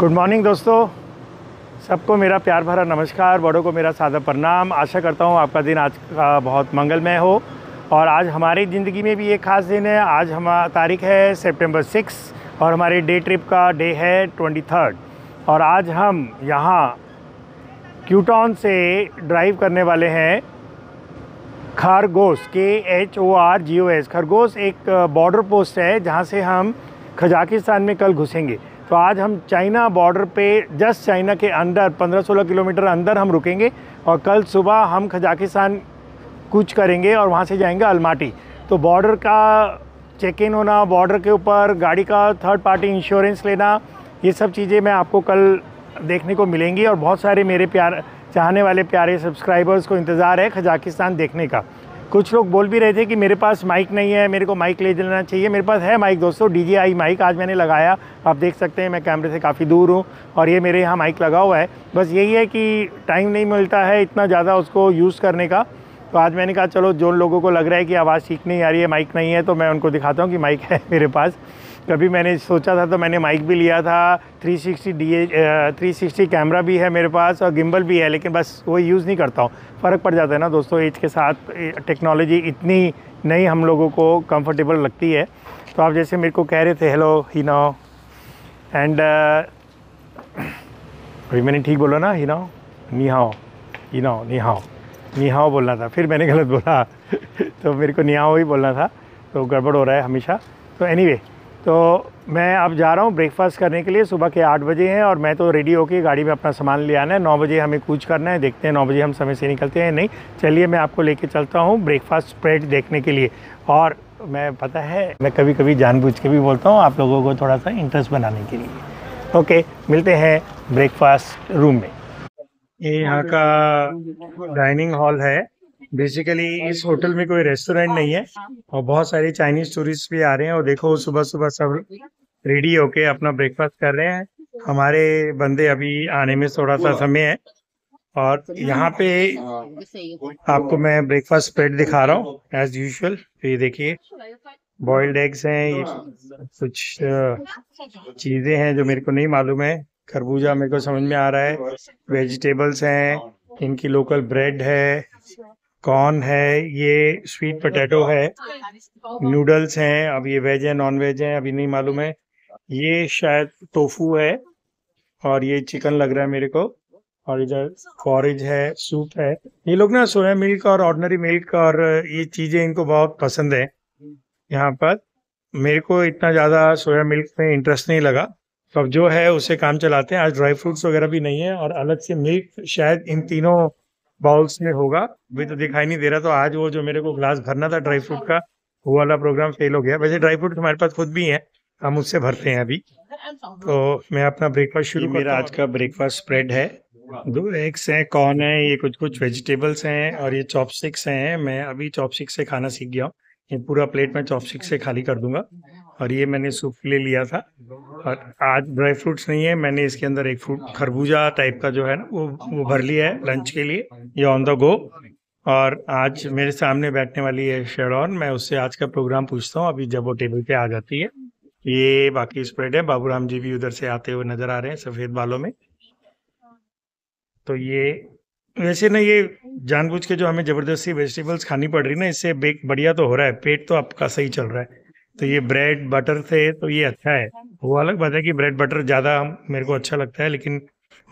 Good morning दोस्तों सबको मेरा प्यार भरा नमस्कार बड़ों को मेरा सादा प्रणाम आशा करता हूँ आपका दिन आज का बहुत मंगलमय हो और आज हमारी ज़िंदगी में भी एक ख़ास दिन है आज हम तारीख है सितंबर सिक्स और हमारे डे ट्रिप का डे है ट्वेंटी थर्ड और आज हम यहाँ क्यूटॉन से ड्राइव करने वाले हैं खारगोश के H O R G O S Khorgos एक बॉर्डर पोस्ट है जहाँ से हम खजाकिस्तान में कल घुसेंगे तो आज हम चाइना बॉर्डर पे जस्ट चाइना के अंदर 15-16 किलोमीटर अंदर हम रुकेंगे और कल सुबह हम खजाकिस्तान कूच करेंगे और वहाँ से जाएंगे अलमाटी तो बॉर्डर का चेक इन होना बॉर्डर के ऊपर गाड़ी का थर्ड पार्टी इंश्योरेंस लेना ये सब चीज़ें मैं आपको कल देखने को मिलेंगी और बहुत सारे मेरे प्यार चाहने वाले प्यारे सब्सक्राइबर्स को इंतज़ार है खजाकिस्तान देखने का कुछ लोग बोल भी रहे थे कि मेरे पास माइक नहीं है मेरे को माइक ले लेना चाहिए मेरे पास है माइक दोस्तों डी माइक आज मैंने लगाया आप देख सकते हैं मैं कैमरे से काफ़ी दूर हूँ और ये मेरे यहाँ माइक लगा हुआ है बस यही है कि टाइम नहीं मिलता है इतना ज़्यादा उसको यूज़ करने का तो आज मैंने कहा चलो जो लोगों को लग रहा है कि आवाज़ ठीक नहीं आ रही है माइक नहीं है तो मैं उनको दिखाता हूँ कि माइक है मेरे पास कभी मैंने सोचा था तो मैंने माइक भी लिया था 360 sixty D three sixty camera भी है मेरे पास और गिम्बल भी है लेकिन बस वो यूज़ नहीं करता हूँ फ़र्क पड़ जाता है ना दोस्तों एज के साथ टेक्नोलॉजी इतनी नई हम लोगों को कंफर्टेबल लगती है तो आप जैसे मेरे को कह रहे थे हेलो हिनाओ एंड अभी मैंने ठीक बोला ना ही नाओ निहाओ नाओ निहाओ निहाओ बोलना था फिर मैंने गलत बोला तो मेरे को निहाओ ही बोलना था तो गड़बड़ हो रहा है हमेशा तो एनी anyway, तो मैं अब जा रहा हूँ ब्रेकफास्ट करने के लिए सुबह के आठ बजे हैं और मैं तो रेडी होकर गाड़ी में अपना सामान ले आना है नौ बजे हमें कूच करना है देखते हैं नौ बजे हम समय से निकलते हैं नहीं चलिए मैं आपको लेके चलता हूँ ब्रेकफास्ट स्प्रेड देखने के लिए और मैं पता है मैं कभी कभी जानबूझ के भी बोलता हूँ आप लोगों को थोड़ा सा इंटरेस्ट बनाने के लिए ओके मिलते हैं ब्रेकफास्ट रूम में ये यहाँ का डाइनिंग हॉल है बेसिकली हाँ इस होटल में कोई रेस्टोरेंट नहीं है हाँ, हाँ। और बहुत सारे चाइनीज टूरिस्ट भी आ रहे हैं और देखो सुबह सुबह सब रेडी होके अपना ब्रेकफास्ट कर रहे हैं हमारे बंदे अभी आने में थोड़ा सा समय है और यहाँ पे आपको मैं ब्रेकफास्ट स्प्रेड दिखा रहा हूँ एज यूजल तो ये देखिए बॉइल्ड एग्स हैं ये कुछ चीज़ें हैं जो मेरे को नहीं मालूम है खरबूजा मेरे को समझ में आ रहा है वेजिटेबल्स हैं इनकी लोकल ब्रेड है कॉर्न है ये स्वीट पोटैटो है नूडल्स हैं अब ये वेज है नॉन वेज है अभी नहीं मालूम है ये शायद टोफू है और ये चिकन लग रहा है मेरे को और इधर फॉरेज है सूप है ये लोग ना सोया मिल्क और ऑर्डनरी मिल्क और ये चीज़ें इनको बहुत पसंद है यहाँ पर मेरे को इतना ज़्यादा सोया मिल्क में इंटरेस्ट नहीं लगा तो अब जो है उसे काम चलाते हैं आज ड्राई फ्रूट्स वगैरह भी नहीं है और अलग से मिल्क शायद इन तीनों बाउल्स में होगा अभी तो दिखाई नहीं दे रहा तो आज वो जो मेरे को ग्लास भरना था ड्राई फ्रूट का वो वाला प्रोग्राम फेल हो गया वैसे ड्राई फ्रूट हमारे पास खुद भी है हम उससे भरते हैं अभी तो मैं अपना ब्रेकफास्ट शुरू मेरा आज का ब्रेकफास्ट स्प्रेड है दो एग्स हैं कॉर्न है ये कुछ कुछ वेजिटेबल्स हैं और ये चॉपस्टिक्स हैं मैं अभी चॉपस्टिक्स से खाना सीख गया हूँ ये पूरा प्लेट मैं चॉपस्टिक्स से खाली कर दूंगा और ये मैंने सूप ले लिया था और आज ड्राई फ्रूट्स नहीं है मैंने इसके अंदर एक फ्रूट खरबूजा टाइप का जो है ना वो वो भर लिया है लंच के लिए ये ऑन द गो और आज मेरे सामने बैठने वाली है शेरॉन मैं उससे आज का प्रोग्राम पूछता हूँ अभी जब वो टेबल पे आ जाती है ये बाकी स्प्रेड है बाबू जी भी उधर से आते हुए नजर आ रहे हैं सफ़ेद बालों में तो ये वैसे ना ये जानबूझ के जो हमें ज़बरदस्ती वेजिटेबल्स खानी पड़ रही ना इससे बेक बढ़िया तो हो रहा है पेट तो आपका सही चल रहा है तो ये ब्रेड बटर से तो ये अच्छा है हाँ। वो अलग बात है कि ब्रेड बटर ज़्यादा मेरे को अच्छा लगता है लेकिन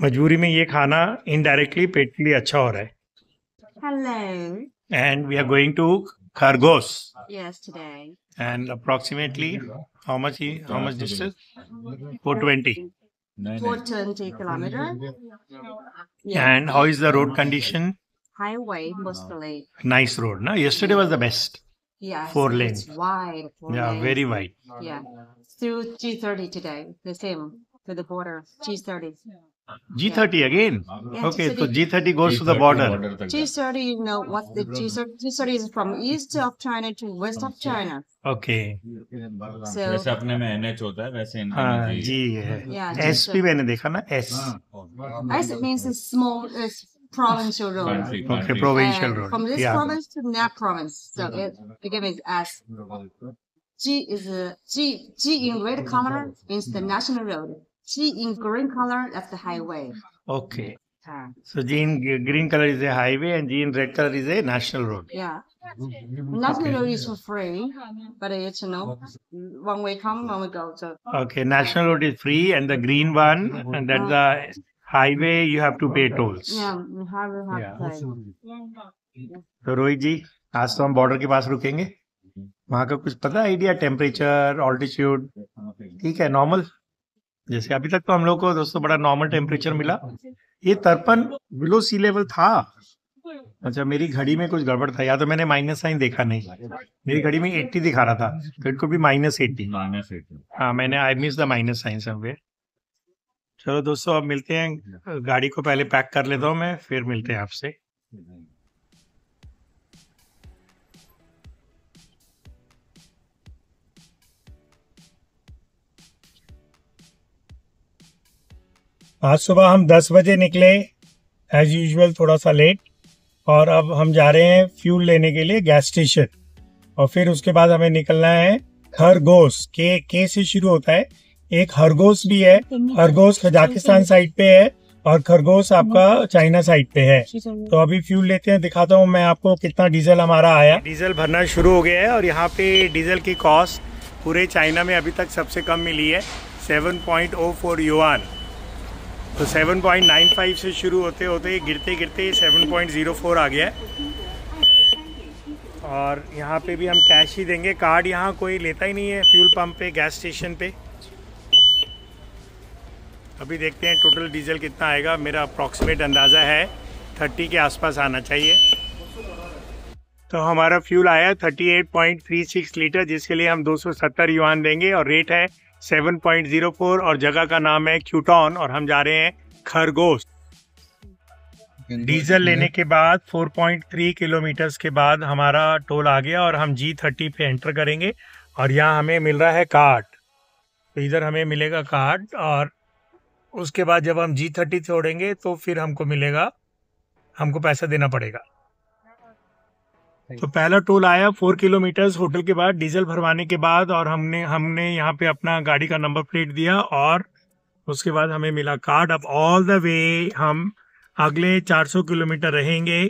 मजबूरी में ये खाना इनडायरेक्टली पेट के लिए अच्छा हो रहा है and we are going to Khorgos and approximately how much he how much distance four twenty and how is the road condition Highway mostly. Nice road, no? Yesterday was the Yeah, four lanes. It's wide. Four yeah, lanes. very wide. Yeah, through G30 today, the same to the border. G30. G30 yeah. again. Yeah, okay, G30. so G30 goes G30 to the border. G30, you know what's the G30? G30 is from east of China to west of China. Okay. So, वैसे अपने में NH होता है वैसे इनका हाँ जी है. Yeah. SP मैंने देखा ना S. S means small. Uh, Provincial road. Okay, provincial road. From this yeah. province to that province. So it is as G is a G G in red color means the national road. G in green color that's the highway. Okay. so G in green color is a highway and G in red color is a national road. Yeah. Mm-hmm. National road is for free, but it's you know one way come, one way go. So. Okay, national road is free, and the green one, and that's the highway you have to pay tolls तो रोहित जी आज तो हम border के पास रुकेंगे वहां का कुछ पता आइडिया टेम्परेचर ऑल्टीट्यूड ठीक है नॉर्मल जैसे अभी तक तो हम लोग को दोस्तों बड़ा नॉर्मल टेम्परेचर मिला ये तर्पण बिलो सी लेवल था अच्छा मेरी घड़ी में कुछ गड़बड़ था या तो मैंने माइनस साइन देखा नहीं मेरी घड़ी में 80 दिखा रहा था तो it could be minus eighty हाँ मैंने I miss the minus sign somewhere चलो दोस्तों अब मिलते हैं गाड़ी को पहले पैक कर लेता हूँ मैं फिर मिलते हैं आपसे आज सुबह हम 10 बजे निकले एज यूजल थोड़ा सा लेट और अब हम जा रहे हैं फ्यूल लेने के लिए गैस स्टेशन और फिर उसके बाद हमें निकलना है खरगोश के के से शुरू होता है एक खरगोश भी है तो खरगोश तो कजाकिस्तान साइड तो पे है और खरगोश आपका चाइना साइड पे है तो अभी फ्यूल लेते हैं दिखाता हूँ मैं आपको कितना डीजल हमारा आया डीजल भरना शुरू हो गया है और यहाँ पे डीजल की कॉस्ट पूरे चाइना में अभी तक सबसे कम मिली है seven point O four yuan तो सेवन नाइन फाइव से शुरू होते होते गिरते गिरते सेवन जीरो फोर आ गया और यहाँ पे भी हम कैश ही देंगे कार्ड यहाँ कोई लेता ही नहीं है फ्यूल पंप पे गैस स्टेशन पे अभी देखते हैं टोटल डीजल कितना आएगा मेरा अप्रॉक्सीमेट अंदाज़ा है थर्टी के आसपास आना चाहिए तो हमारा फ्यूल आया 38.36 लीटर जिसके लिए हम 270 युआन देंगे और रेट है 7.04 और जगह का नाम है क्यूटॉन और हम जा रहे हैं खरगोश डीजल लेने के बाद 4.3 किलोमीटर्स के बाद हमारा टोल आ गया और हम जी थर्टी पे एंटर करेंगे और यहाँ हमें मिल रहा है कार्ड तो इधर हमें मिलेगा कार्ड और उसके बाद जब हम जी थर्टी छोड़ेंगे तो फिर हमको मिलेगा हमको पैसा देना पड़ेगा तो पहला टोल आया फोर किलोमीटर होटल के बाद डीजल भरवाने के बाद और हमने हमने यहाँ पे अपना गाड़ी का नंबर प्लेट दिया और उसके बाद हमें मिला कार्ड अब ऑल द वे हम अगले 400 किलोमीटर रहेंगे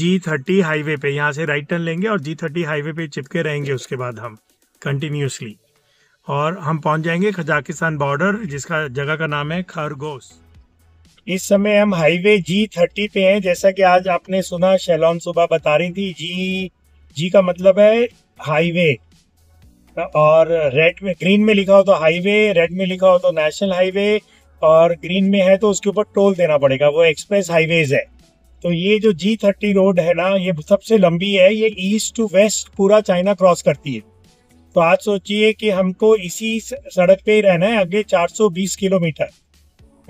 जी थर्टी हाईवे पे यहाँ से राइट टर्न लेंगे और जी थर्टी हाईवे पे चिपके रहेंगे उसके बाद हम कंटिन्यूसली और हम पहुंच जाएंगे कजाकिस्तान बॉर्डर जिसका जगह का नाम है खरगोश इस समय हम हाईवे जी थर्टी पे हैं जैसा कि आज आपने सुना शैलॉन सुबह बता रही थी जी जी का मतलब है हाईवे और रेड में ग्रीन में लिखा हो तो हाईवे रेड में लिखा हो तो नेशनल हाईवे और ग्रीन में है तो उसके ऊपर टोल देना पड़ेगा वो एक्सप्रेस हाईवेज है तो ये जो जी थर्टी रोड है ना ये सबसे लंबी है ये ईस्ट टू वेस्ट पूरा चाइना क्रॉस करती है तो आज सोचिए कि हमको इसी सड़क पे ही रहना है आगे 420 किलोमीटर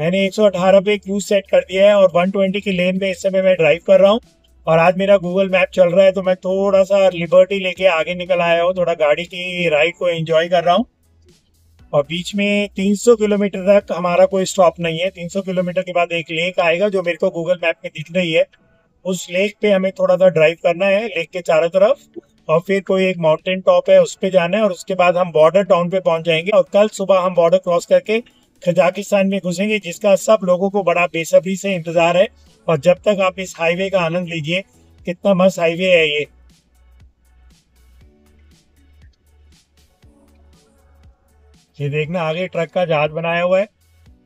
मैंने 118 पे क्रूज सेट कर दिया है और 120 की लेन में इस समय मैं ड्राइव कर रहा हूँ और आज मेरा गूगल मैप चल रहा है तो मैं थोड़ा सा लिबर्टी लेके आगे निकल आया हूँ थोड़ा गाड़ी की राइड को एंजॉय कर रहा हूँ और बीच में 300 किलोमीटर तक हमारा कोई स्टॉप नहीं है 300 किलोमीटर के बाद एक लेक आएगा जो मेरे को गूगल मैप में दिख रही है उस लेक पे हमें थोड़ा सा ड्राइव करना है लेक के चारों तरफ और फिर कोई एक माउंटेन टॉप है उस पर जाना है और उसके बाद हम बॉर्डर टाउन पे पहुंच जाएंगे और कल सुबह हम बॉर्डर क्रॉस करके खजाकिस्तान में घुसेंगे जिसका सब लोगों को बड़ा बेसब्री से इंतजार है और जब तक आप इस हाईवे का आनंद लीजिए कितना मस्त हाईवे है ये ये देखना आगे ट्रक का जहाज बनाया हुआ है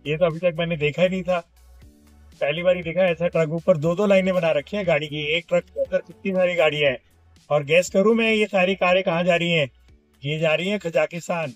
ये तो अभी तक मैंने देखा ही नहीं था पहली बार ही देखा ऐसा ट्रक ऊपर दो दो लाइनें बना रखी है गाड़ी की एक ट्रक के अंदर कितनी सारी गाड़ियां हैं और गैस करूं मैं ये सारी कारें कहाँ जा रही हैं ये जा रही हैं खजाकिस्तान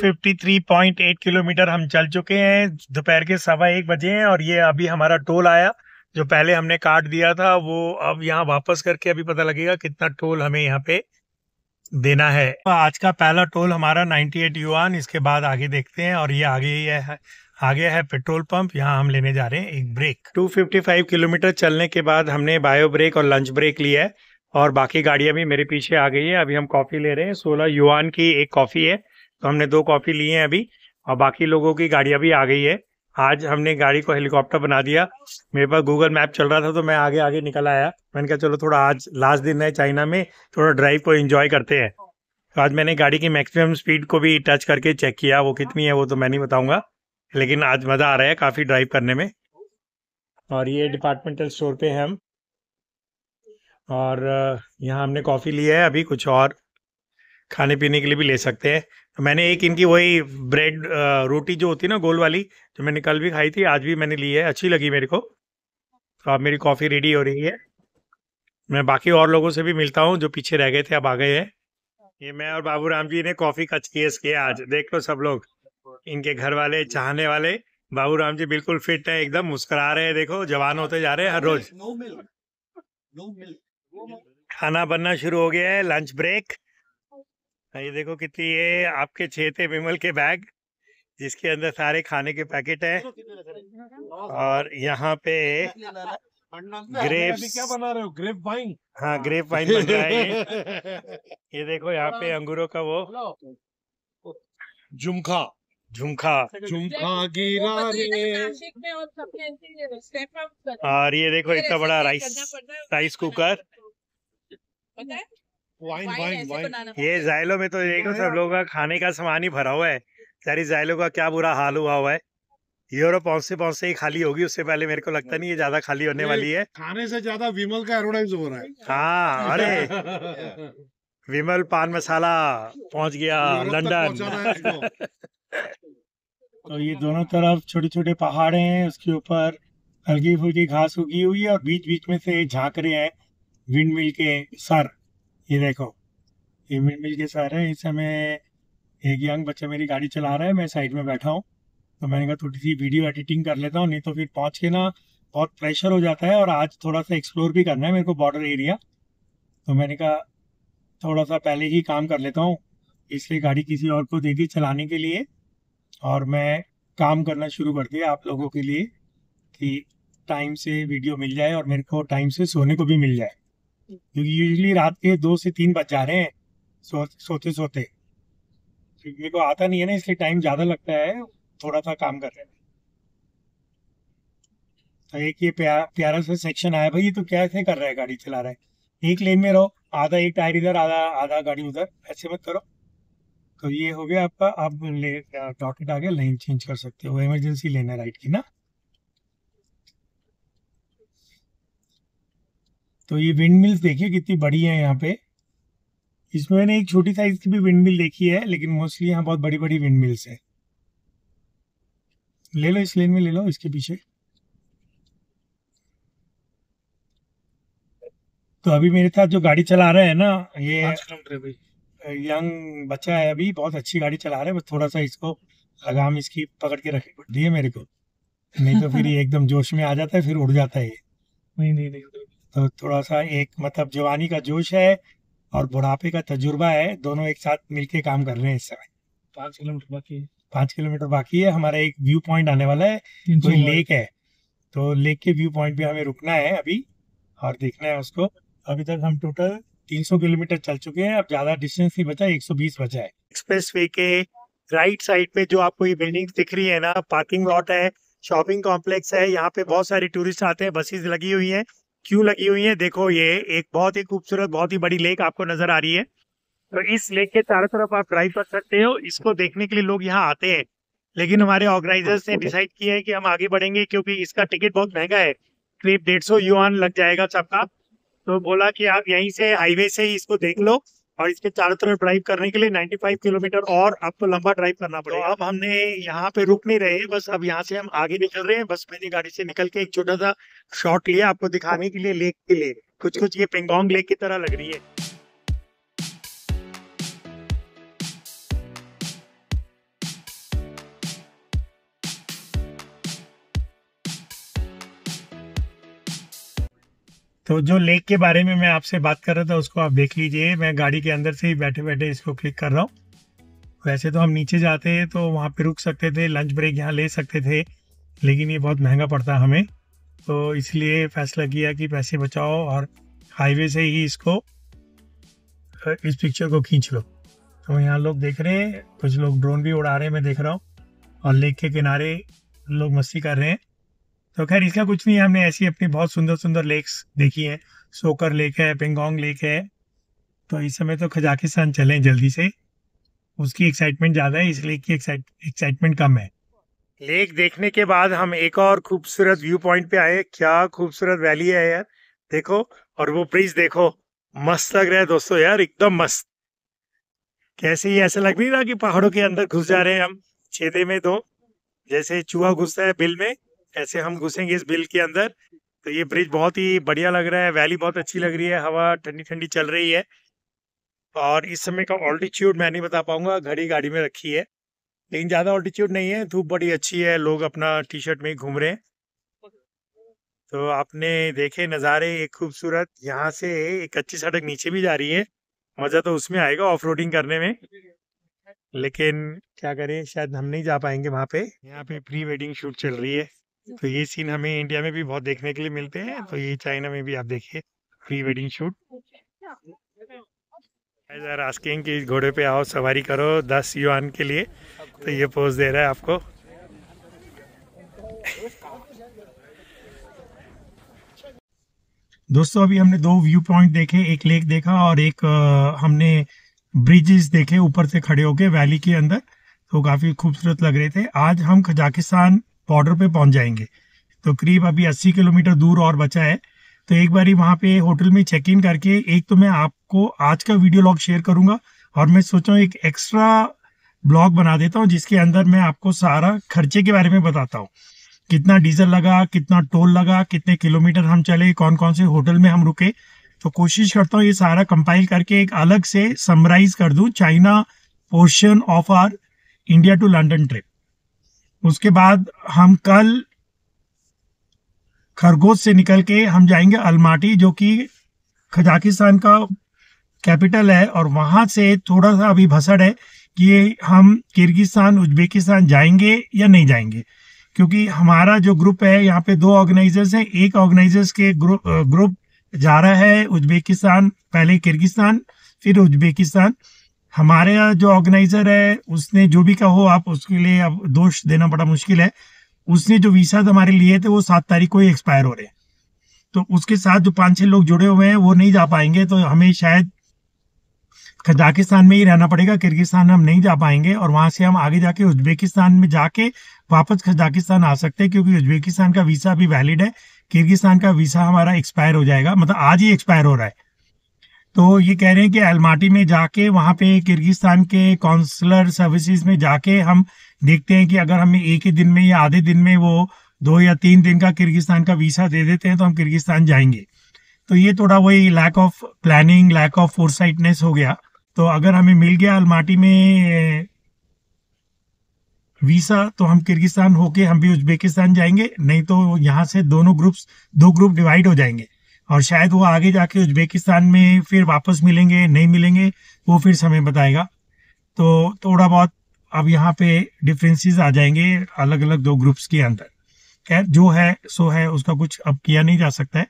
253.8 किलोमीटर हम चल चुके हैं दोपहर के सवा एक बजे हैं और ये अभी हमारा टोल आया जो पहले हमने काट दिया था वो अब यहाँ वापस करके अभी पता लगेगा कितना टोल हमें यहाँ पे देना है आज का पहला टोल हमारा 98 युआन इसके बाद आगे देखते हैं और ये आगे ही है आगे है पेट्रोल पंप यहाँ हम लेने जा रहे हैं एक ब्रेक 255 किलोमीटर चलने के बाद हमने बायो ब्रेक और लंच ब्रेक लिया है और बाकी गाड़ियां भी मेरे पीछे आ गई है अभी हम कॉफ़ी ले रहे हैं सोलह युआन की एक कॉफ़ी है तो हमने दो कॉफ़ी लिए हैं अभी और बाकी लोगों की गाड़ियाँ भी आ गई है आज हमने गाड़ी को हेलीकॉप्टर बना दिया मेरे पास गूगल मैप चल रहा था तो मैं आगे आगे निकल आया मैंने कहा चलो थोड़ा आज लास्ट दिन है चाइना में थोड़ा ड्राइव को एंजॉय करते हैं तो आज मैंने गाड़ी की मैक्सिमम स्पीड को भी टच करके चेक किया वो कितनी है वो तो मैं नहीं बताऊंगा लेकिन आज मज़ा आ रहा है काफ़ी ड्राइव करने में और ये डिपार्टमेंटल स्टोर पे हम और यहाँ हमने कॉफ़ी लिया है अभी कुछ और खाने पीने के लिए भी ले सकते हैं मैंने एक इनकी वही ब्रेड रोटी जो होती है ना गोल वाली जो मैंने कल भी खाई थी आज भी मैंने ली है अच्छी लगी मेरे को तो अब मेरी कॉफ़ी रेडी हो रही है मैं बाकी और लोगों से भी मिलता हूँ जो पीछे रह गए थे अब आ गए हैं ये मैं और बाबू राम जी ने कॉफ़ी का केस किया आज देख लो सब लोग इनके घर वाले चाहने वाले बाबू राम जी बिल्कुल फिट है एकदम मुस्कुरा रहे हैं देखो जवान होते जा रहे हैं हर रोज खाना बनना शुरू हो गया है लंच ब्रेक हाँ ये देखो कितनी ये आपके छह थे विमल के बैग जिसके अंदर सारे खाने के पैकेट है और यहाँ पे ग्रेप्स क्या बना रहे हो ग्रेप वाइन हाँ ग्रेप वाइन बन रहा है ये देखो यहाँ पे अंगूरों का वो झुमका झुमका झुमका गिरा और ये देखो इतना बड़ा rice rice cooker wine wine wine ये जायलो में तो देखो सब लोगों का खाने का सामान ही भरा हुआ है सारी जायलो का क्या बुरा हाल हुआ हुआ है यूरो पहुंचते पहुंचते ही खाली होगी उससे पहले मेरे को लगता नहीं ये ज्यादा खाली होने वाली है खाने से ज्यादा विमल का एडवर्टाइज हो रहा है हाँ अरे विमल पान मसाला पहुंच गया लंदन तो ये दोनों तरफ छोटे छोटे पहाड़ हैं उसके ऊपर हल्की फुल्की घास उगी हुई है और बीच बीच में से झांक रहे हैं विंड मिल के सर ये देखो ये मिल मिल के सारे इस समय एक यंग बच्चा मेरी गाड़ी चला रहा है मैं साइड में बैठा हूँ तो मैंने कहा थोड़ी सी वीडियो एडिटिंग कर लेता हूँ नहीं तो फिर पहुँच के ना बहुत प्रेशर हो जाता है और आज थोड़ा सा एक्सप्लोर भी करना है मेरे को बॉर्डर एरिया तो मैंने कहा थोड़ा सा पहले ही काम कर लेता हूँ इसलिए गाड़ी किसी और को दे दी चलाने के लिए और मैं काम करना शुरू कर दिया आप लोगों के लिए कि टाइम से वीडियो मिल जाए और मेरे को टाइम से सोने को भी मिल जाए क्योंकि यूजली रात के दो से तीन बज जा रहे हैं सो, सोते सोते क्योंकि मेरे को आता नहीं है ना इसलिए टाइम ज़्यादा लगता है थोड़ा सा काम कर रहे हैं तो एक ये प्या, प्यारा सा सेक्शन आया भाई ये तो क्या कर रहा है गाड़ी चला रहा है एक लेन में रहो आधा एक टायर इधर आधा आधा गाड़ी उधर ऐसे मत करो तो ये हो गया आपका आप डॉकेट आगे लाइन चेंज कर सकते हो इमरजेंसी लेन है राइट की ना तो ये विंड मिल्स देखिए कितनी बड़ी है यहाँ पे इसमें मैंने एक छोटी साइज की भी विंड मिल देखी है लेकिन मोस्टली यहाँ बहुत बड़ी बड़ी विंड मिल्स है ले लो इस लेन में ले लो इसके पीछे तो अभी मेरे साथ जो गाड़ी चला रहे हैं ना ये यंग बच्चा है अभी बहुत अच्छी गाड़ी चला रहे हैं बस थोड़ा सा इसको लगाम इसकी पकड़ के रखनी दिए मेरे को नहीं तो फिर ये एकदम जोश में आ जाता है फिर उड़ जाता है ये नहीं नहीं नहीं तो थोड़ा सा एक मतलब जवानी का जोश है और बुढ़ापे का तजुर्बा है दोनों एक साथ मिलके काम कर रहे हैं इस समय पाँच किलोमीटर बाकी है पाँच किलोमीटर बाकी है हमारा एक व्यू पॉइंट आने वाला है कोई लेक है तो लेक के व्यू पॉइंट भी हमें रुकना है अभी और देखना है उसको अभी तक हम टोटल 300 किलोमीटर चल चुके हैं अब ज्यादा डिस्टेंस नहीं बचा 120 बचा है एक्सप्रेस वे के राइट साइड पे जो आपको ये बिल्डिंग दिख रही है ना पार्किंग लॉट है शॉपिंग कॉम्प्लेक्स है यहाँ पे बहुत सारे टूरिस्ट आते हैं बसेस लगी हुई है क्यों लगी हुई है देखो ये एक बहुत ही खूबसूरत बहुत ही बड़ी लेक आपको नजर आ रही है तो इस लेक के चारों तरफ आप ड्राइव कर सकते हो इसको देखने के लिए लोग यहाँ आते हैं लेकिन हमारे ऑर्गेनाइजर्स ने डिसाइड किया है कि हम आगे बढ़ेंगे क्योंकि इसका टिकट बहुत महंगा है करीब डेढ़ सौ लग जाएगा सबका तो बोला कि आप यहीं से हाईवे से ही इसको देख लो और इसके चारों तरफ ड्राइव करने के लिए 95 किलोमीटर और आपको लंबा ड्राइव करना तो पड़ेगा तो अब हमने यहाँ पे रुक नहीं रहे बस अब यहाँ से हम आगे निकल रहे हैं बस मैंने गाड़ी से निकल के एक छोटा सा शॉट लिया आपको दिखाने के लिए लेक के लिए कुछ कुछ ये पेंगोंग लेक की तरह लग रही है तो जो लेक के बारे में मैं आपसे बात कर रहा था उसको आप देख लीजिए मैं गाड़ी के अंदर से ही बैठे बैठे इसको क्लिक कर रहा हूँ वैसे तो हम नीचे जाते हैं तो वहाँ पे रुक सकते थे लंच ब्रेक यहाँ ले सकते थे लेकिन ये बहुत महंगा पड़ता हमें तो इसलिए फैसला किया कि पैसे बचाओ और हाईवे से ही इसको इस पिक्चर को खींच लो तो यहाँ लोग देख रहे हैं कुछ लोग ड्रोन भी उड़ा रहे हैं मैं देख रहा हूँ और लेक के किनारे लोग मस्ती कर रहे हैं तो खैर इसका कुछ नहीं है हमने ऐसी अपनी बहुत सुंदर सुंदर लेक्स देखी हैं सोकर लेक है पेंगोंग लेक है तो इस समय तो खजाकिस्तान चलें जल्दी से उसकी एक्साइटमेंट ज़्यादा है इस लेक की एक्साइटमेंट कम है लेक देखने के बाद हम एक और खूबसूरत व्यू पॉइंट पे आए क्या खूबसूरत वैली है यार देखो और वो ब्रिज देखो मस्त लग रहा है दोस्तों यार एकदम मस्त कैसे ही ऐसा लग नहीं रहा कि पहाड़ों के अंदर घुस जा रहे हैं हम छेदे में दो जैसे चूहा घुसता है बिल में ऐसे हम घुसेंगे इस बिल के अंदर तो ये ब्रिज बहुत ही बढ़िया लग रहा है वैली बहुत अच्छी लग रही है हवा ठंडी ठंडी चल रही है और इस समय का ऑल्टीट्यूड मैं नहीं बता पाऊंगा घड़ी गाड़ी में रखी है लेकिन ज़्यादा ऑल्टीट्यूड नहीं है धूप बड़ी अच्छी है लोग अपना टी शर्ट में ही घूम रहे हैं तो आपने देखे नज़ारे एक खूबसूरत यहाँ से एक अच्छी सड़क नीचे भी जा रही है मज़ा तो उसमें आएगा ऑफ करने में लेकिन क्या करें शायद हम नहीं जा पाएंगे वहाँ पे यहाँ पे प्री वेडिंग शूट चल रही है तो, तो ये सीन हमें इंडिया में भी बहुत देखने के लिए मिलते हैं तो ये चाइना में भी आप देखिए प्री वेडिंग शूट आस्किंग कि घोड़े पे आओ सवारी करो दस युआन के लिए तो ये पोज दे रहा है आपको दोस्तों अभी हमने दो व्यू पॉइंट देखे एक लेक देखा और एक हमने ब्रिजेस देखे ऊपर से खड़े होके वैली के अंदर तो काफ़ी खूबसूरत लग रहे थे आज हम कजाकिस्तान बॉर्डर पे पहुंच जाएंगे तो करीब अभी 80 किलोमीटर दूर और बचा है तो एक बार वहाँ पे होटल में चेक इन करके एक तो मैं आपको आज का वीडियो लॉग शेयर करूंगा और मैं सोचा एक एक्स्ट्रा ब्लॉग बना देता हूँ जिसके अंदर मैं आपको सारा खर्चे के बारे में बताता हूँ कितना डीजल लगा कितना टोल लगा कितने किलोमीटर हम चले कौन कौन से होटल में हम रुके तो कोशिश करता हूँ ये सारा कंपाइल करके एक अलग से समराइज कर दूँ China portion of our India to London trip उसके बाद हम कल खरगोश से निकल के हम जाएंगे अलमाटी जो कि खजाकिस्तान का कैपिटल है और वहाँ से थोड़ा सा अभी भसड़ है कि हम किर्गिस्तान उज्बेकिस्तान जाएंगे या नहीं जाएंगे क्योंकि हमारा जो ग्रुप है यहाँ पे दो ऑर्गेनाइजर्स हैं एक ऑर्गेनाइजर्स के ग्रुप ग्रुप जा रहा है उज्बेकिस्तान पहले किर्गिस्तान फिर उज्बेकिस्तान हमारे जो ऑर्गेनाइज़र है उसने जो भी कहो आप उसके लिए अब दोष देना बड़ा मुश्किल है उसने जो वीसा हमारे लिए थे वो सात तारीख को ही एक्सपायर हो रहे हैं तो उसके साथ जो पाँच छह लोग जुड़े हुए हैं वो नहीं जा पाएंगे तो हमें शायद कजाकिस्तान में ही रहना पड़ेगा किर्गिस्तान हम नहीं जा पाएंगे और वहां से हम आगे जाके उज्बेकिस्तान में जाके वापस कजाकिस्तान आ सकते हैं क्योंकि उज्बेकिस्तान का वीसा भी वैलिड है किर्गिस्तान का वीसा हमारा एक्सपायर हो जाएगा मतलब आज ही एक्सपायर हो रहा है तो ये कह रहे हैं कि अलमाटी में जाके वहाँ पे किर्गिस्तान के काउंसलर सर्विसेज में जाके हम देखते हैं कि अगर हमें एक ही दिन में या आधे दिन में वो दो या तीन दिन का किर्गिस्तान का वीसा दे देते हैं तो हम किर्गिस्तान जाएंगे तो ये थोड़ा वही lack of planning lack of foresightness हो गया तो अगर हमें मिल गया अलमाटी में वीसा तो हम किर्गिस्तान होके हम भी उज्बेकिस्तान जाएंगे नहीं तो यहाँ से दोनों ग्रुप्स दो ग्रुप डिवाइड हो जाएंगे और शायद वो आगे जाके उज्बेकिस्तान में फिर वापस मिलेंगे नहीं मिलेंगे वो फिर समय बताएगा तो थोड़ा बहुत अब यहाँ पे डिफरेंसेस आ जाएंगे अलग अलग दो ग्रुप्स के अंदर खैर जो है सो है उसका कुछ अब किया नहीं जा सकता है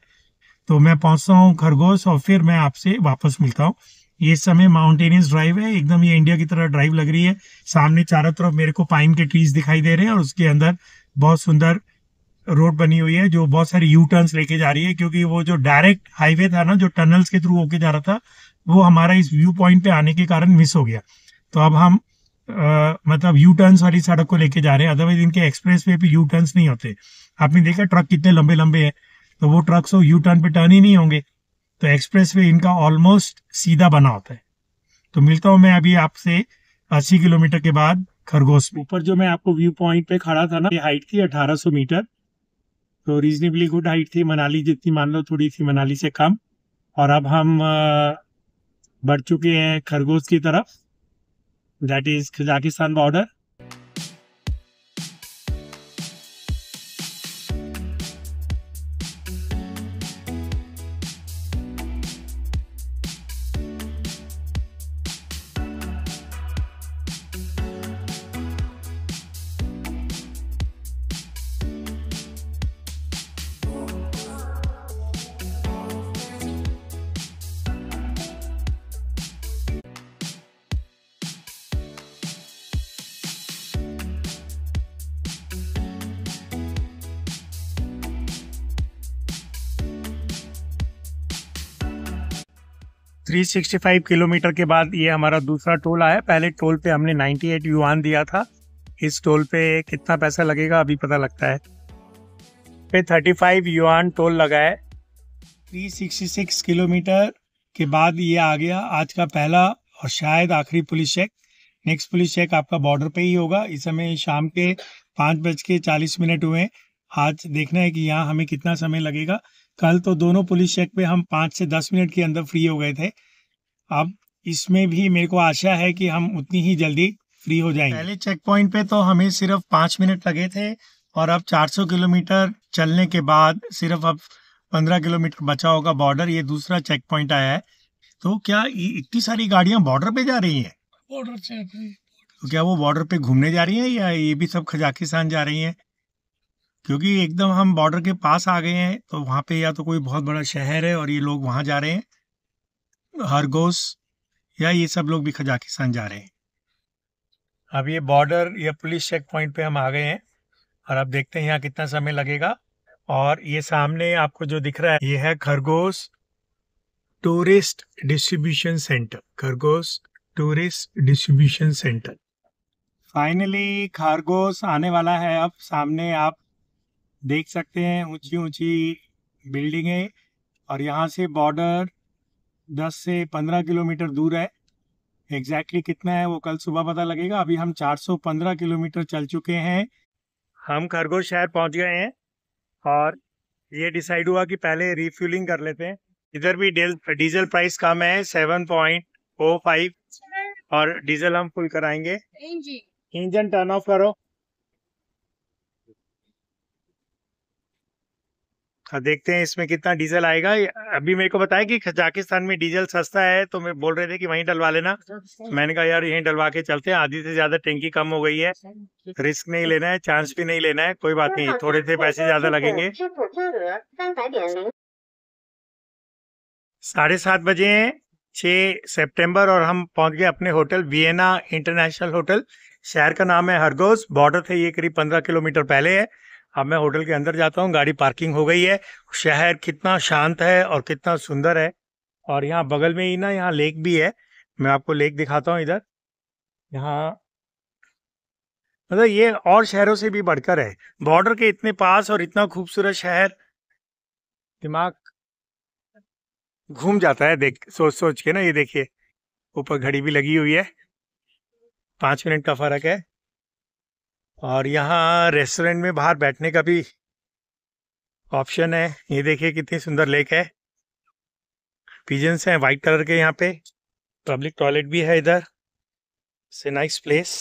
तो मैं पहुँचता हूँ खरगोश और फिर मैं आपसे वापस मिलता हूँ ये समय माउंटेनियस ड्राइव है एकदम ये इंडिया की तरह ड्राइव लग रही है सामने चारों तरफ मेरे को पाइन के ट्रीज दिखाई दे रहे हैं और उसके अंदर बहुत सुंदर रोड बनी हुई है जो बहुत सारी यू टर्न्स लेके जा रही है क्योंकि वो जो डायरेक्ट हाईवे था ना जो टनल्स के थ्रू होके जा रहा था वो हमारा इस व्यू पॉइंट पे आने के कारण मिस हो गया तो अब हम आ, मतलब यू टर्न्स वाली सड़क को लेके जा रहे हैं अदरवाइज इनके एक्सप्रेस वे यू टर्न्स नहीं होते आपने देखा ट्रक कितने लंबे लंबे हैं तो वो ट्रक सो यू टर्न पे टर्न ही नहीं होंगे तो एक्सप्रेस वे इनका ऑलमोस्ट सीधा बना होता है तो मिलता हूँ मैं अभी आपसे अस्सी किलोमीटर के बाद खरगोश ऊपर जो मैं आपको व्यू पॉइंट पे खड़ा था ना ये हाइट थी 1800 मीटर तो रीजनेबली गुड हाइट थी मनाली जितनी मान लो थोड़ी थी मनाली से कम और अब हम बढ़ चुके हैं खरगोश की तरफ that is Kazakhstan border 365 kilometre के बाद ये हमारा दूसरा टोल आया पहले टोल पे हमने 98 एट युआन दिया था इस टोल पे कितना पैसा लगेगा अभी पता लगता है पे 35 फाइव युआन टोल लगा है 366 किलोमीटर के बाद ये आ गया आज का पहला और शायद आखिरी police check next police check आपका बॉर्डर पे ही होगा इस समय शाम के पाँच बज के चालीस मिनट हुए आज देखना है कि यहाँ हमें कितना समय लगेगा कल तो दोनों पुलिस चेक पे हम पाँच से दस मिनट के अंदर फ्री हो गए थे अब इसमें भी मेरे को आशा है कि हम उतनी ही जल्दी फ्री हो जाएंगे पहले चेक पॉइंट पे तो हमें सिर्फ पाँच मिनट लगे थे और अब 400 किलोमीटर चलने के बाद सिर्फ अब 15 किलोमीटर बचा होगा बॉर्डर ये दूसरा चेक पॉइंट आया है तो क्या इतनी सारी गाड़ियां बॉर्डर पे जा रही हैं बॉर्डर चेक तो क्या वो बॉर्डर पे घूमने जा रही हैं या ये भी सब खजाकिस्तान जा रही हैं क्योंकि एकदम हम बॉर्डर के पास आ गए हैं तो वहाँ पे या तो कोई बहुत बड़ा शहर है और ये लोग वहाँ जा रहे हैं हरगोश या ये सब लोग भी कजाकिस्तान जा रहे हैं अब ये बॉर्डर या पुलिस चेक पॉइंट पे हम आ गए हैं और अब देखते हैं यहाँ कितना समय लगेगा और ये सामने आपको जो दिख रहा है ये है Khorgos tourist distribution centre Khorgos tourist distribution centre finally Khorgos आने वाला है अब सामने आप देख सकते हैं ऊंची ऊंची बिल्डिंगें और यहाँ से बॉर्डर 10 से 15 किलोमीटर दूर है एग्जैक्टली exactly कितना है वो कल सुबह पता लगेगा अभी हम 415 किलोमीटर चल चुके हैं हम खरगोश शहर पहुंच गए हैं और ये डिसाइड हुआ कि पहले रिफ्यूलिंग कर लेते हैं इधर भी डीजल प्राइस कम है सेवन पॉइंट ओ फाइव और डीजल हम फुल कराएंगे इंजन टर्न ऑफ करो हाँ, देखते हैं इसमें कितना डीजल आएगा अभी मेरे को बताया कि कजाकिस्तान में डीजल सस्ता है तो मैं बोल रहे थे कि वहीं डलवा लेना मैंने कहा यार यहीं डलवा के चलते हैं आधी से ज्यादा टैंकी कम हो गई है रिस्क नहीं लेना है चांस भी नहीं लेना है कोई बात नहीं थोड़े से पैसे ज्यादा लगेंगे साढ़े सात बजे हैं छह सेप्टेम्बर और हम पहुंच गए अपने होटल वियना इंटरनेशनल होटल शहर का नाम है हरगोस बॉर्डर थे ये करीब पंद्रह किलोमीटर पहले है अब मैं होटल के अंदर जाता हूँ गाड़ी पार्किंग हो गई है शहर कितना शांत है और कितना सुंदर है और यहाँ बगल में ही ना यहाँ लेक भी है मैं आपको लेक दिखाता हूँ इधर यहाँ मतलब ये और शहरों से भी बढ़कर है बॉर्डर के इतने पास और इतना खूबसूरत शहर दिमाग घूम जाता है देख सोच सोच के ना ये देखिए ऊपर घड़ी भी लगी हुई है पाँच मिनट का फर्क है और यहाँ रेस्टोरेंट में बाहर बैठने का भी ऑप्शन है ये देखिए कितनी सुंदर लेक है पिजन्स हैं वाइट कलर के यहाँ पे पब्लिक टॉयलेट भी है इधर से नाइस प्लेस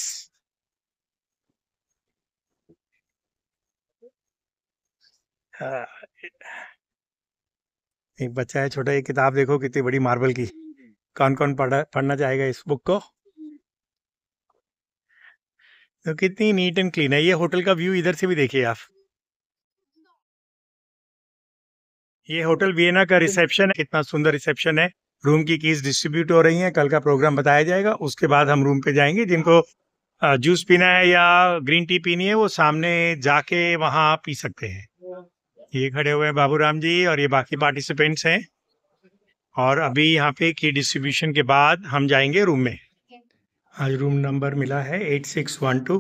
एक बच्चा है छोटा ये किताब देखो कितनी बड़ी मार्बल की कौन कौन पढ़ा पढ़ना चाहेगा इस बुक को तो कितनी नीट एंड क्लीन है ये होटल का व्यू इधर से भी देखिए आप ये होटल वियना का रिसेप्शन है कितना सुंदर रिसेप्शन है रूम की कीज डिस्ट्रीब्यूट हो रही है कल का प्रोग्राम बताया जाएगा उसके बाद हम रूम पे जाएंगे जिनको जूस पीना है या ग्रीन टी पीनी है वो सामने जाके वहाँ पी सकते हैं ये खड़े हुए हैं बाबू जी और ये बाकी पार्टिसिपेंट्स हैं और अभी यहाँ पे की डिस्ट्रीब्यूशन के बाद हम जाएंगे रूम में आज रूम नंबर मिला है एट सिक्स वन टू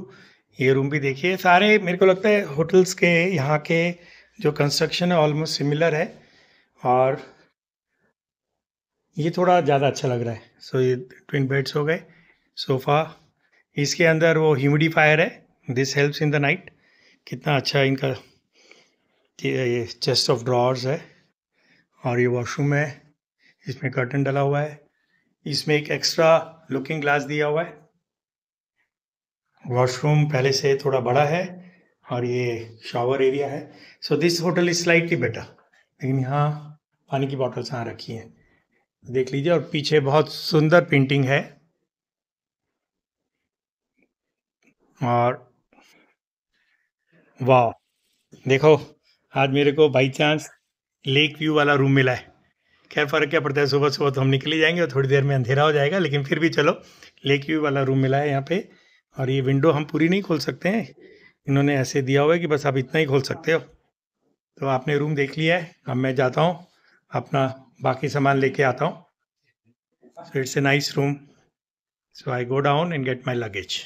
ये रूम भी देखिए सारे मेरे को लगता है होटल्स के यहाँ के जो कंस्ट्रक्शन है ऑलमोस्ट सिमिलर है और ये थोड़ा ज़्यादा अच्छा लग रहा है सो so, ये ट्विन बेड्स हो गए सोफ़ा इसके अंदर वो ह्यूमिडिफायर है this helps in the night कितना अच्छा इनका ये चेस्ट ऑफ ड्रॉर्स है और ये वॉशरूम है इसमें कर्टन डला हुआ है इसमें एक एक्स्ट्रा लुकिंग ग्लास दिया हुआ है वॉशरूम पहले से थोड़ा बड़ा है और ये शॉवर एरिया है so this hotel is slightly better लेकिन यहाँ पानी की बॉटल्स यहाँ रखी हैं देख लीजिए और पीछे बहुत सुंदर पेंटिंग है और वाह देखो आज मेरे को बाई चांस लेक व्यू वाला रूम मिला है खैर फ़र्क क्या पड़ता है सुबह सुबह तो हम निकली जाएंगे और थोड़ी देर में अंधेरा हो जाएगा लेकिन फिर भी चलो लेक व्यू वाला रूम मिला है यहाँ पे और ये विंडो हम पूरी नहीं खोल सकते हैं इन्होंने ऐसे दिया हुआ है कि बस आप इतना ही खोल सकते हो तो आपने रूम देख लिया है अब मैं जाता हूँ अपना बाकी सामान लेके आता हूँ so it's a nice room so I go down and get my luggage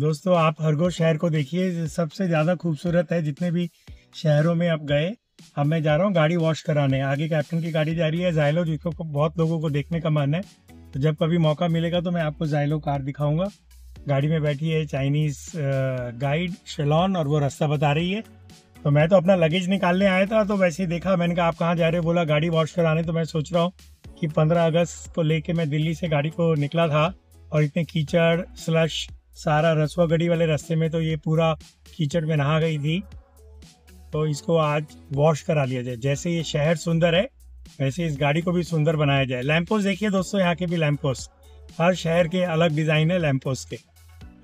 दोस्तों आप हरगोश शहर को देखिए सबसे ज़्यादा खूबसूरत है जितने भी शहरों में आप गए अब मैं जा रहा हूँ गाड़ी वॉश कराने आगे कैप्टन की गाड़ी जा रही है जायलो जिसको बहुत लोगों को देखने का मन है तो जब कभी मौका मिलेगा तो मैं आपको जायलो कार दिखाऊंगा गाड़ी में बैठी है चाइनीज़ गाइड शेलॉन और वो रास्ता बता रही है तो मैं तो अपना लगेज निकालने आया था तो वैसे ही देखा मैंने कहा आप कहाँ जा रहे हो बोला गाड़ी वॉश कराने तो मैं सोच रहा हूँ कि 15 अगस्त को लेके मैं दिल्ली से गाड़ी को निकला था और इतने कीचड़ स्लश सारा रसुआ गढ़ी वाले रास्ते में तो ये पूरा कीचड़ में नहा गई थी तो इसको आज वॉश करा लिया जाए जैसे ये शहर सुंदर है वैसे इस गाड़ी को भी सुंदर बनाया जाए लैम्प पोस्ट देखिए दोस्तों यहाँ के भी लैम्प पोस्ट हर शहर के अलग डिज़ाइन है लैम्प पोस्ट के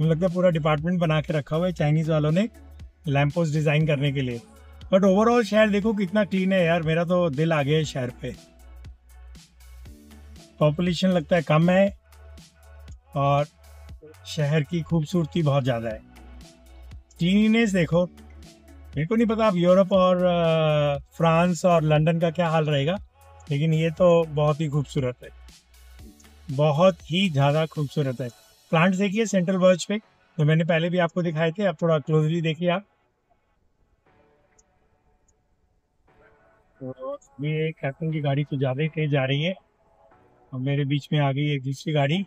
मुझे लगता है पूरा डिपार्टमेंट बना के रखा हुआ है चाइनीज़ वालों ने लैम्प पोस्ट डिज़ाइन करने के लिए बट ओवरऑल शहर देखो कितना क्लीन है यार मेरा तो दिल आ गया है शहर पे पॉपुलेशन लगता है कम है और शहर की खूबसूरती बहुत ज़्यादा है क्लीनिनेस देखो मेरे को नहीं पता आप यूरोप और फ्रांस और लंदन का क्या हाल रहेगा लेकिन ये तो बहुत ही खूबसूरत है बहुत ही ज़्यादा खूबसूरत है प्लांट देखिए सेंट्रल वर्च पे तो मैंने पहले भी आपको दिखाए थे आप थोड़ा क्लोजली देखिए आप तो ये कैप्टन की गाड़ी तो ज़्यादा ही तेज जा रही है और मेरे बीच में आ गई एक दूसरी गाड़ी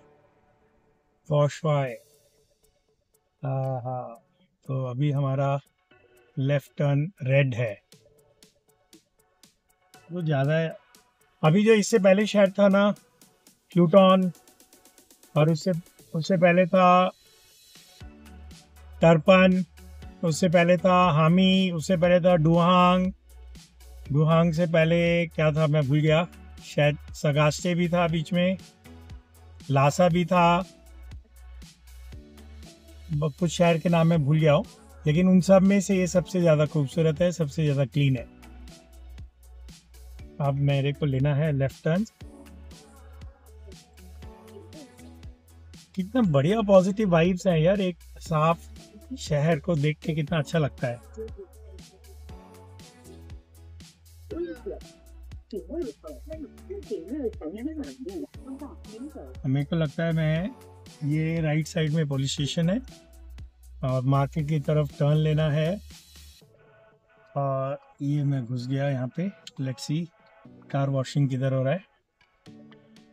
कौशवाय हाँ तो अभी हमारा लेफ्ट टर्न रेड है तो ज़्यादा है अभी जो इससे पहले शहर था ना क्यूटॉन और उससे उससे पहले था टर्पन उससे पहले था हामी उससे पहले था डुहांग डुहांग से पहले क्या था मैं भूल गया शायद सगास्टे भी था बीच में लासा भी था कुछ शहर के नाम मैं भूल गया हूँ लेकिन उन सब में से ये सबसे ज़्यादा खूबसूरत है सबसे ज़्यादा क्लीन है अब मेरे को लेना है लेफ्ट टर्न कितना बढ़िया पॉजिटिव वाइब्स है यार एक साफ शहर को देख के कितना अच्छा लगता है मेरे को लगता है मैं ये राइट साइड में पुलिस स्टेशन है और मार्केट की तरफ टर्न लेना है और ये मैं घुस गया यहाँ पे लेट्स सी कार वॉशिंग किधर हो रहा है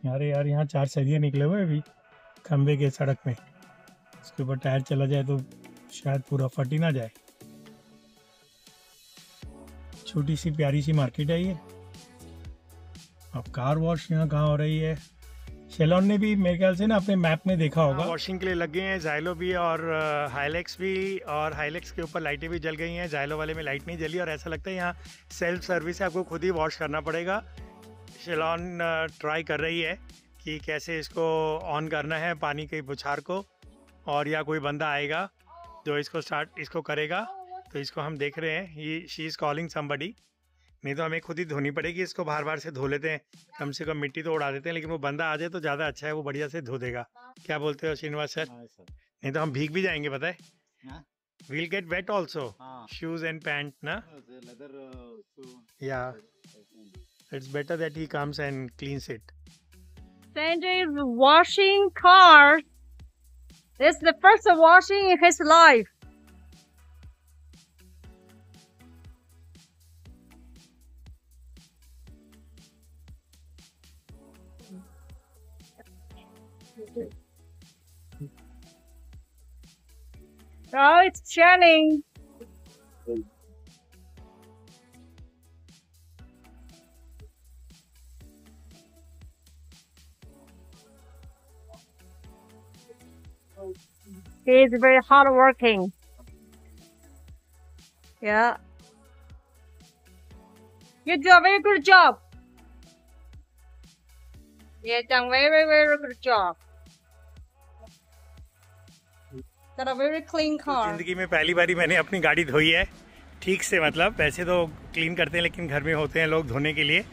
यार यार यहाँ चार सरिये निकले हुए अभी खम्बे के सड़क में उसके ऊपर टायर चला जाए तो शायद पूरा फट ही ना जाए छोटी सी प्यारी सी मार्केट है ये अब कार वॉश यहाँ कहाँ हो रही है शेलॉन ने भी मेरे ख्याल से ना अपने मैप में देखा होगा वॉशिंग हाँ, के लिए लग गए हैं जाइलो भी और हाईलेक्स uh, भी और हाईलेक्स के ऊपर लाइटें भी जल गई हैं जाइलो वाले में लाइट नहीं जली और ऐसा लगता है यहाँ सेल्फ सर्विस है आपको खुद ही वॉश करना पड़ेगा शेलॉन ट्राई uh, कर रही है कि कैसे इसको ऑन करना है पानी के बुछार को और या कोई बंदा आएगा जो इसको स्टार्ट इसको करेगा तो इसको हम देख रहे हैं he she is calling somebody नहीं तो हमें खुद ही धोनी पड़ेगी इसको बार बार से धो लेते हैं कम से कम मिट्टी तो उड़ा देते हैं लेकिन वो बंदा आ जाए तो ज्यादा अच्छा है वो बढ़िया से धो देगा क्या बोलते हो श्रीनिवास सर हाँ, नहीं तो हम भीग भी जाएंगे बताए will get wet also shoes and pant ना या it's better that he comes and clean it friend is washing car this the first washing in his life Oh, it's churning. He's very hard working. Yeah. You do a very good job. You done very, very, very good job. तो जिंदगी में पहली बारी मैंने अपनी गाड़ी धोई है ठीक से मतलब वैसे तो क्लीन करते हैं लेकिन घर में होते हैं लोग धोने के लिए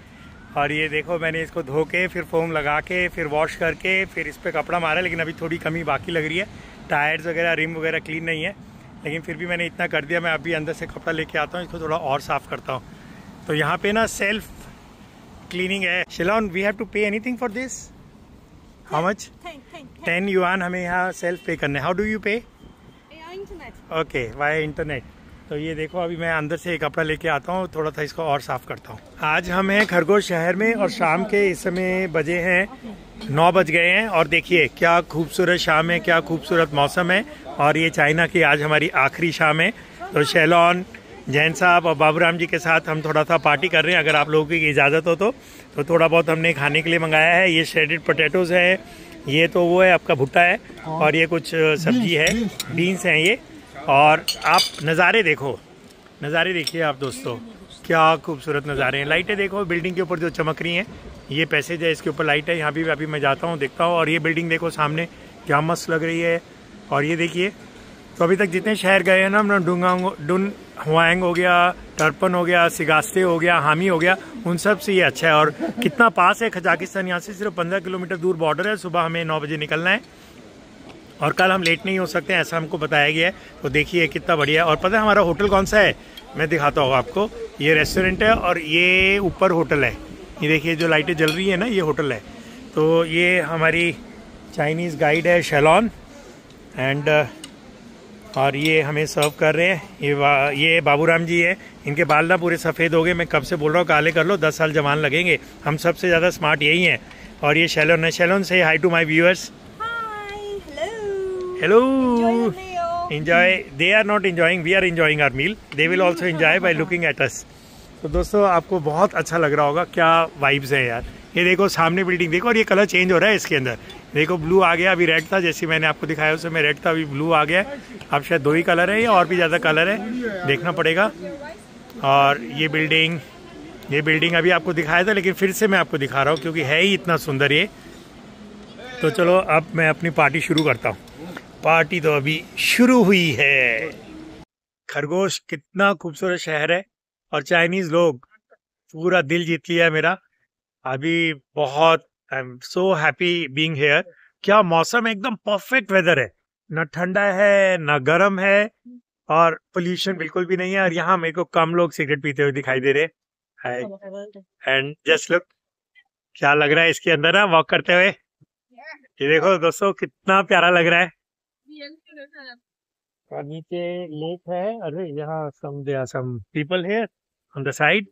और ये देखो मैंने इसको धो के फिर फोम लगा के फिर वॉश करके फिर इस पर कपड़ा मारा लेकिन अभी थोड़ी कमी बाकी लग रही है टायर्स वगैरह रिम वगैरह क्लीन नहीं है लेकिन फिर भी मैंने इतना कर दिया मैं अभी अंदर से कपड़ा लेके आता हूँ इसको थोड़ा और साफ़ करता हूँ तो यहाँ पे ना सेल्फ क्लीनिंग है शिलॉन we have to pay anything for this how much ten you हमें यहाँ सेल्फ पे करना है how do you pay okay via internet तो ये देखो अभी मैं अंदर से एक कपड़ा लेके आता हूँ थोड़ा सा इसको और साफ करता हूँ आज हम हैं खरगोश शहर में और शाम के इस समय बजे हैं नौ बज गए हैं और देखिए क्या खूबसूरत शाम है क्या खूबसूरत मौसम है और ये चाइना की आज हमारी आखिरी शाम है तो शैलॉन जैन साहब और बाबूराम जी के साथ हम थोड़ा सा पार्टी कर रहे हैं अगर आप लोगों की इजाज़त हो तो तो थोड़ा बहुत हमने खाने के लिए मंगाया है ये श्रेडेड पोटैटोज़ है ये तो वो है आपका भुट्टा है हाँ। और ये कुछ सब्जी है बीन्स हैं ये और आप नज़ारे देखो नज़ारे देखिए आप दोस्तों क्या खूबसूरत नज़ारे हैं लाइटें देखो बिल्डिंग के ऊपर जो चमक रही हैं ये पैसेज है इसके ऊपर लाइट है यहाँ भी अभी मैं जाता हूँ देखता हूँ और ये बिल्डिंग देखो सामने क्या मस्त लग रही है और ये देखिए तो अभी तक जितने शहर गए हैं ना हमने डुंगांग डुन हुआंग हो गया टर्पन हो गया सिगास्ते हो गया हामी हो गया उन सब से ये अच्छा है और कितना पास है खजाकिस्तान यहाँ से सिर्फ पंद्रह किलोमीटर दूर बॉर्डर है सुबह हमें नौ बजे निकलना है और कल हम लेट नहीं हो सकते ऐसा हमको बताया गया है तो देखिए कितना बढ़िया और पता है हमारा होटल कौन सा है मैं दिखाता हूँ आपको ये रेस्टोरेंट है और ये ऊपर होटल है ये देखिए जो लाइटें जल रही है ना ये होटल है तो ये हमारी चाइनीज़ गाइड है शेलॉन एंड और ये हमें सर्व कर रहे हैं ये ये बाबू जी है इनके बाल ना पूरे सफ़ेद हो गए मैं कब से बोल रहा हूँ काले कर लो दस साल जवान लगेंगे हम सबसे ज़्यादा स्मार्ट यही हैं और ये शेलोन है शेलोन से hi to my viewers Hello. Enjoy, they They are not enjoying. We are enjoying our meal. They will also enjoy by looking at us. तो दोस्तों आपको बहुत अच्छा लग रहा होगा क्या वाइब्स हैं यार ये देखो सामने बिल्डिंग देखो और ये कलर चेंज हो रहा है इसके अंदर देखो ब्लू आ गया अभी रेड था जैसे मैंने आपको दिखाया उसमें रेड था अभी ब्लू आ गया अब शायद दो ही कलर है या और भी ज़्यादा कलर है देखना पड़ेगा और ये बिल्डिंग ये बिल्डिंग अभी आपको दिखाया था लेकिन फिर से मैं आपको दिखा रहा हूँ क्योंकि है ही इतना सुंदर ये तो चलो अब मैं अपनी पार्टी शुरू करता हूँ पार्टी तो अभी शुरू हुई है खरगोश कितना खूबसूरत शहर है और चाइनीज लोग पूरा दिल जीत लिया मेरा अभी बहुत I am so happy being here क्या मौसम एकदम परफेक्ट वेदर है ना ठंडा है ना गर्म है और पोल्यूशन बिल्कुल भी नहीं है और यहाँ मेरे को कम लोग सिगरेट पीते हुए दिखाई दे रहे एंड जस्ट लुक क्या लग रहा है इसके अंदर ना वॉक करते हुए ये देखो दोस्तों कितना प्यारा लग रहा है और नीचे लेक है अरे यहाँ सम दे सम पीपल है ऑन द साइड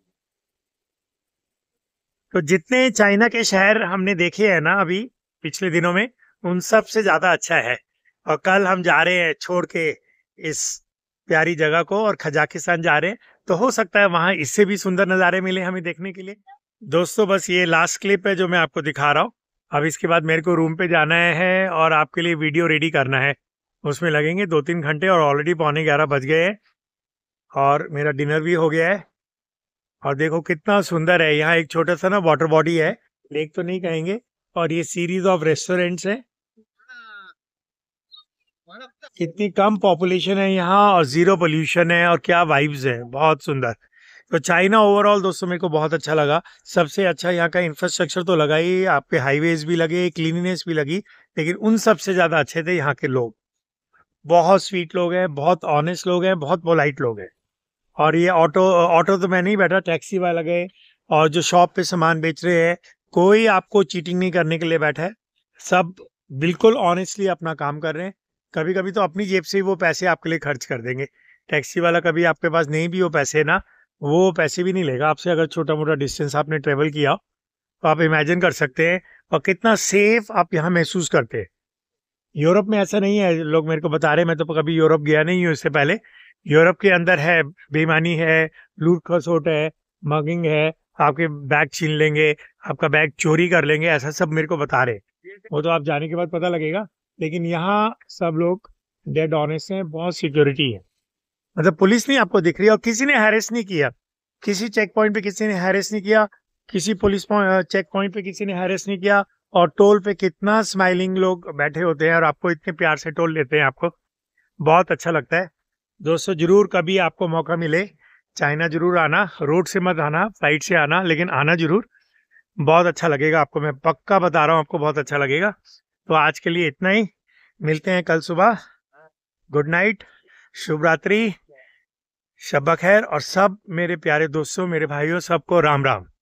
तो जितने चाइना के शहर हमने देखे हैं ना अभी पिछले दिनों में उन सब से ज्यादा अच्छा है और कल हम जा रहे हैं छोड़ के इस प्यारी जगह को और खजाकिस्तान जा रहे हैं तो हो सकता है वहां इससे भी सुंदर नज़ारे मिले हमें देखने के लिए दोस्तों बस ये लास्ट क्लिप है जो मैं आपको दिखा रहा हूँ अब इसके बाद मेरे को रूम पे जाना है और आपके लिए वीडियो रेडी करना है उसमें लगेंगे दो तीन घंटे और ऑलरेडी पौने ग्यारह बज गए हैं और मेरा डिनर भी हो गया है और देखो कितना सुंदर है यहाँ एक छोटा सा ना वाटर बॉडी है लेक तो नहीं कहेंगे और ये सीरीज ऑफ रेस्टोरेंट्स है कितनी कम पॉपुलेशन है यहाँ और जीरो पोल्यूशन है और क्या वाइब्स है बहुत सुंदर तो चाइना ओवरऑल दोस्तों मेरे को बहुत अच्छा लगा सबसे अच्छा यहाँ का इंफ्रास्ट्रक्चर तो लगा ही आपके हाईवेज भी लगे क्लीननेस भी लगी लेकिन उन सबसे ज़्यादा अच्छे थे यहाँ के लोग बहुत स्वीट लोग हैं बहुत ऑनेस्ट लोग हैं बहुत पोलाइट लोग हैं और ये ऑटो ऑटो तो मैं नहीं बैठा टैक्सी वाला गए और जो शॉप पे सामान बेच रहे हैं कोई आपको चीटिंग नहीं करने के लिए बैठा है सब बिल्कुल ऑनेस्टली अपना काम कर रहे हैं कभी कभी तो अपनी जेब से ही वो पैसे आपके लिए खर्च कर देंगे टैक्सी वाला कभी आपके पास नहीं भी हो पैसे ना वो पैसे भी नहीं लेगा आपसे अगर छोटा मोटा डिस्टेंस आपने ट्रेवल किया तो आप इमेजिन कर सकते हैं और कितना सेफ आप यहाँ महसूस करते हैं यूरोप में ऐसा नहीं है लोग मेरे को बता रहे मैं तो कभी यूरोप गया नहीं हूँ इससे पहले यूरोप के अंदर है बेईमानी है लूट खसोट है मगिंग है आपके बैग छीन लेंगे आपका बैग चोरी कर लेंगे ऐसा सब मेरे को बता रहे वो तो आप जाने के बाद पता लगेगा लेकिन यहाँ सब लोग डेड ऑनेस्ट हैं बहुत सिक्योरिटी है मतलब पुलिस नहीं आपको दिख रही और किसी ने हैरेस नहीं किया किसी चेक पॉइंट पे किसी ने हैरेस नहीं किया किसी पुलिस चेक पॉइंट पे किसी ने हैरेस नहीं किया और टोल पे कितना स्माइलिंग लोग बैठे होते हैं और आपको इतने प्यार से टोल लेते हैं आपको बहुत अच्छा लगता है दोस्तों जरूर कभी आपको मौका मिले चाइना जरूर आना रोड से मत आना फ्लाइट से आना लेकिन आना जरूर बहुत अच्छा लगेगा आपको मैं पक्का बता रहा हूँ आपको बहुत अच्छा लगेगा तो आज के लिए इतना ही मिलते हैं कल सुबह गुड नाइट शुभ रात्रि शब्बा खैर और सब मेरे प्यारे दोस्तों मेरे भाइयों सबको राम राम